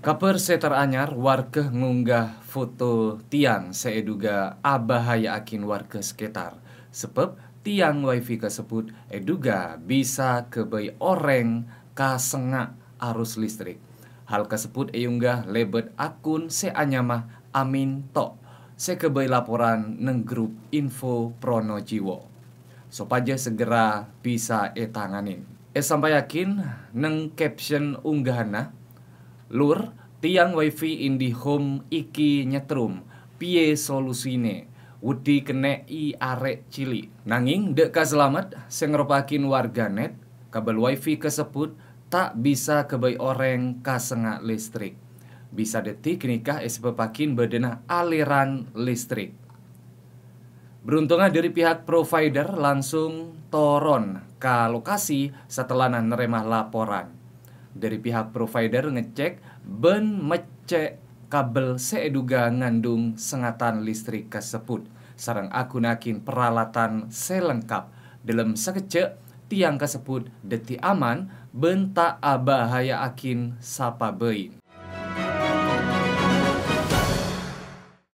Kaper Seter anyar warga ngunggah foto tiang seeduga abahaya akin warga sekitar. Sebab tiang wifi tersebut eduga bisa kebay orang kasengak arus listrik. Hal tersebut eunggah lebet akun seanyamah amin tok. Sekebay laporan neng grup info prono jiwo. Sopaja segera bisa etanganin. E sampai yakin neng caption unggahana Lur, tiang wifi home iki nyetrum, pie solusine? Wedi i arek cili. Nanging dek selamat sing ngeropakin warganet, kabel wifi kesebut tak bisa kebay oreng kasengak listrik. Bisa detik nikah es pepakin bedena aliran listrik. Beruntungnya dari pihak provider langsung toron ke lokasi setelah neremah laporan dari pihak provider ngecek ben mecek kabel seeduga ngandung sengatan listrik kesebut sarang aku nakin peralatan selengkap dalam sekecek tiang keseput deti aman bentak abahaya akin sapa bein